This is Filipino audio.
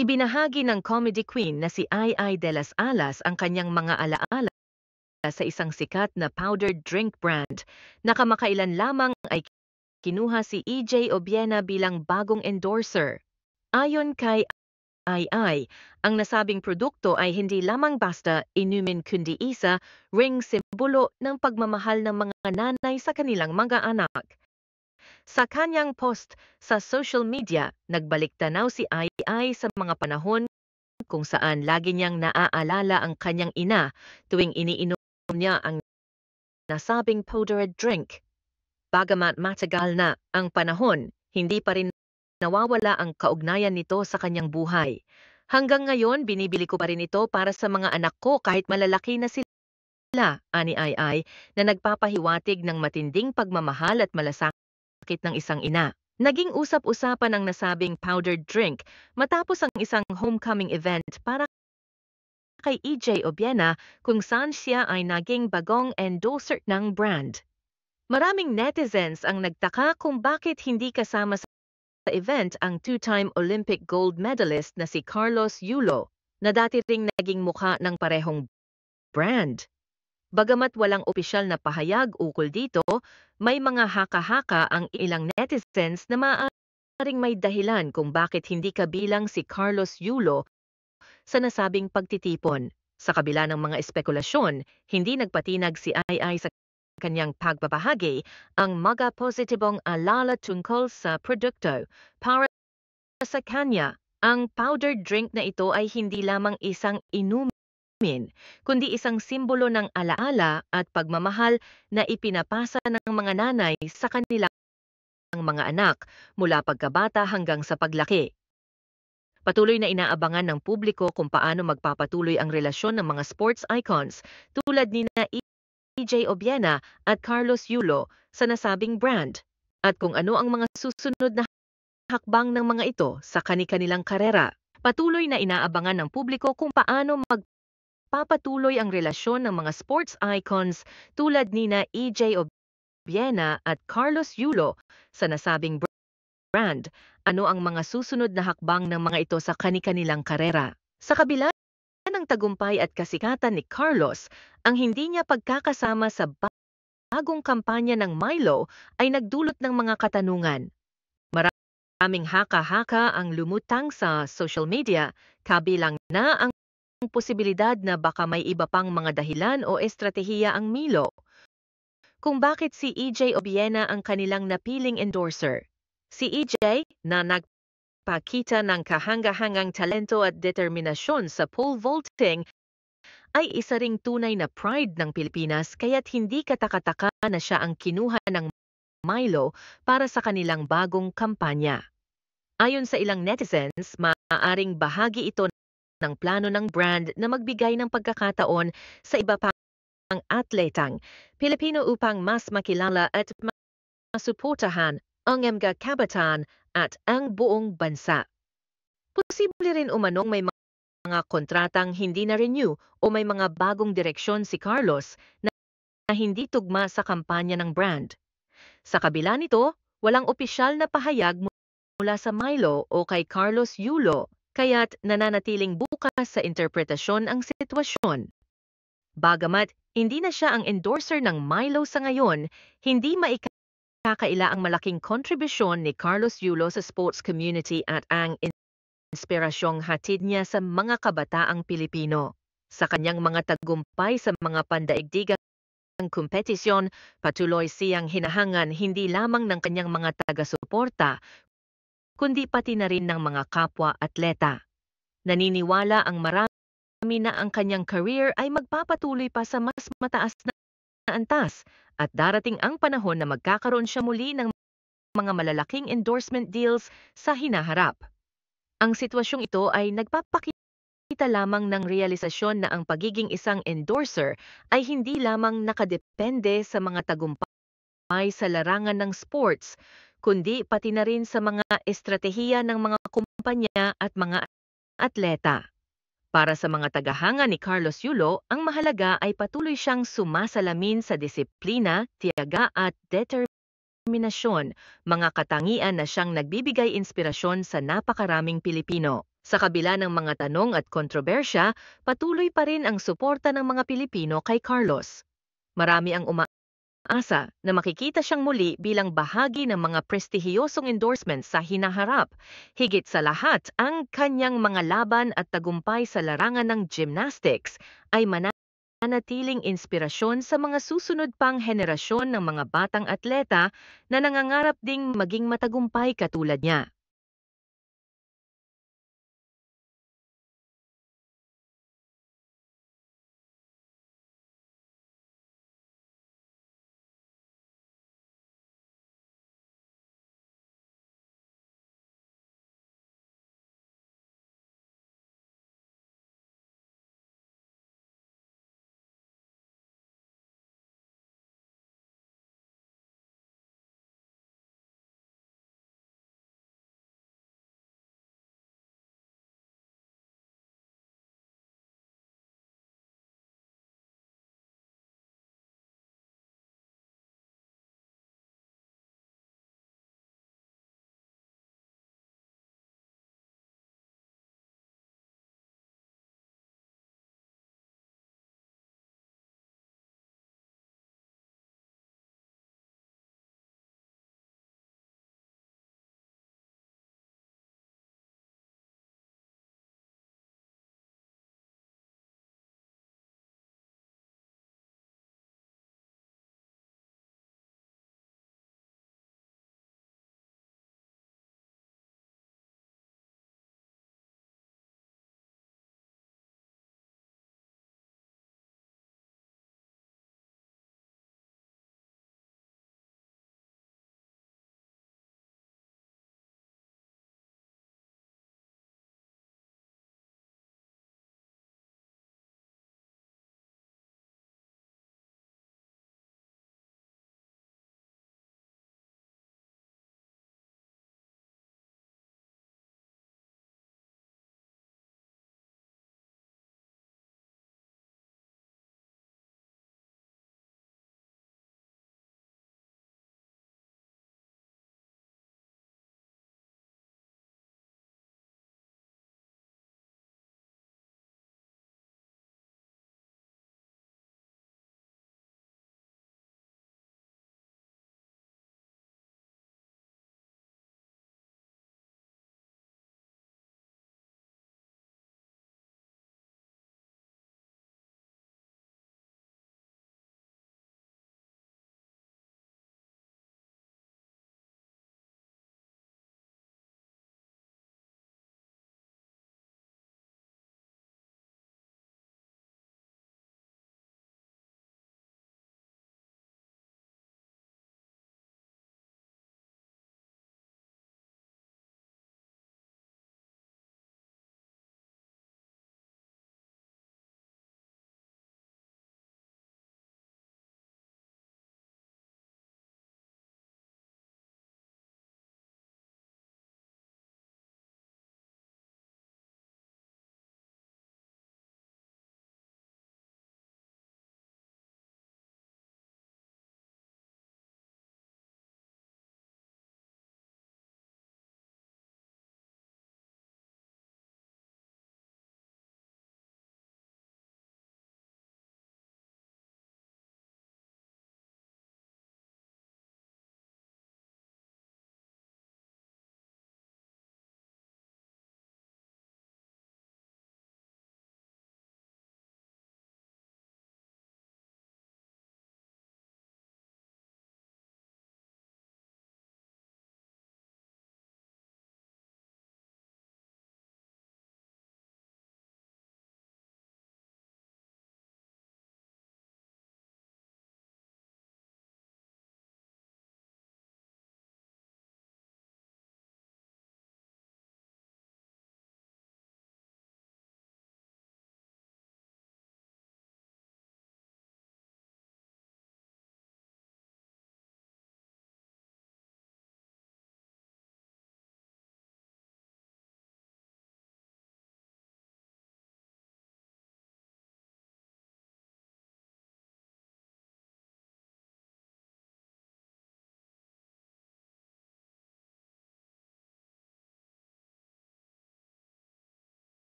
Ibinahagi ng comedy queen na si Ai Ai de las Alas ang kanyang mga alaala sa isang sikat na powdered drink brand na kamakailan lamang ay kinuha si EJ Obiena bilang bagong endorser. Ayon kay Ai Ai, ang nasabing produkto ay hindi lamang basta inumin kundi isa ring simbolo ng pagmamahal ng mga nanay sa kanilang mga anak. Sa kanyang post sa social media, nagbalik tanaw si Ai Ai sa mga panahon kung saan lagi niyang naaalala ang kanyang ina tuwing iniinom niya ang nasabing powdered drink. Bagamat matagal na ang panahon, hindi pa rin nawawala ang kaugnayan nito sa kanyang buhay. Hanggang ngayon, binibili ko pa rin ito para sa mga anak ko kahit malalaki na sila sila, ani Ai Ai, na nagpapahiwatig ng matinding pagmamahal at malasakit sakit ng isang ina. Naging usap-usapan ang nasabing powdered drink matapos ang isang homecoming event para kay EJ Obiena kung saan siya ay naging bagong endorser ng brand. Maraming netizens ang nagtaka kung bakit hindi kasama sa event ang two-time Olympic gold medalist na si Carlos Yulo na dati ring naging mukha ng parehong brand. Bagamat walang opisyal na pahayag ukol dito, may mga haka-haka ang ilang netizens na maaaring may dahilan kung bakit hindi kabilang si Carlos Yulo sa nasabing pagtitipon. Sa kabila ng mga espekulasyon, hindi nagpatinag si II sa kanyang pagbabahagi ang mga positibong alala tungkol sa produkto. Para sa kanya, ang powdered drink na ito ay hindi lamang isang inumin amin, kundi isang simbolo ng alaala at pagmamahal na ipinapasa ng mga nanay sa kanilang mga anak mula pagkabata hanggang sa paglaki. Patuloy na inaabangan ng publiko kung paano magpapatuloy ang relasyon ng mga sports icons tulad ni na EJ Obiena at Carlos Yulo sa nasabing brand at kung ano ang mga susunod na hakbang ng mga ito sa kani-kanilang karera. Patuloy na inaabangan ng publiko kung paano mag papatuloy ang relasyon ng mga sports icons tulad nina EJ Obiena at Carlos Yulo sa nasabing brand, ano ang mga susunod na hakbang ng mga ito sa kani-kanilang karera. Sa kabila ng tagumpay at kasikatan ni Carlos, ang hindi niya pagkakasama sa bagong kampanya ng Milo ay nagdulot ng mga katanungan. Maraming haka-haka ang lumutang sa social media, kabilang na ang posibilidad na baka may iba pang mga dahilan o estratehiya ang Milo kung bakit si EJ Obiena ang kanilang napiling endorser. Si EJ, na nagpakita ng kahanga-hangang talento at determinasyon sa pole vaulting, ay isa ring tunay na pride ng Pilipinas kaya't hindi katakataka na siya ang kinuha ng Milo para sa kanilang bagong kampanya. Ayon sa ilang netizens, maaaring bahagi ito ng plano ng brand na magbigay ng pagkakataon sa iba pang atletang Pilipino upang mas makilala at masuportahan ang mga kabataan at ang buong bansa. Posible rin umanong may mga kontratang hindi na-renew o may mga bagong direksyon si Carlos na hindi tugma sa kampanya ng brand. Sa kabila nito, walang opisyal na pahayag mula sa Milo o kay Carlos Yulo kaya't nananatiling bukas sa interpretasyon ang sitwasyon. Bagamat hindi na siya ang endorser ng Milo sa ngayon, hindi maikakaila ang malaking kontribusyon ni Carlos Yulo sa sports community at ang inspirasyong hatid niya sa mga kabataang Pilipino. Sa kanyang mga tagumpay sa mga pandaigdigang kompetisyon, patuloy siyang hinahangan hindi lamang ng kanyang mga taga-suporta, kundi pati na rin ng mga kapwa-atleta. Naniniwala ang marami na ang kanyang career ay magpapatuloy pa sa mas mataas na antas at darating ang panahon na magkakaroon siya muli ng mga malalaking endorsement deals sa hinaharap. Ang sitwasyong ito ay nagpapakita lamang ng realisasyon na ang pagiging isang endorser ay hindi lamang nakadepende sa mga tagumpay sa larangan ng sports, kundi pati na rin sa mga estratehiya ng mga kumpanya at mga atleta. Para sa mga tagahanga ni Carlos Yulo, ang mahalaga ay patuloy siyang sumasalamin sa disiplina, tiyaga at determinasyon, mga katangian na siyang nagbibigay inspirasyon sa napakaraming Pilipino. Sa kabila ng mga tanong at kontrobersya, patuloy pa rin ang suporta ng mga Pilipino kay Carlos. Marami ang uma pag-asa na makikita siyang muli bilang bahagi ng mga prestihiyosong endorsements sa hinaharap, higit sa lahat ang kanyang mga laban at tagumpay sa larangan ng gymnastics ay mananatiling inspirasyon sa mga susunod pang henerasyon ng mga batang atleta na nangangarap ding maging matagumpay katulad niya.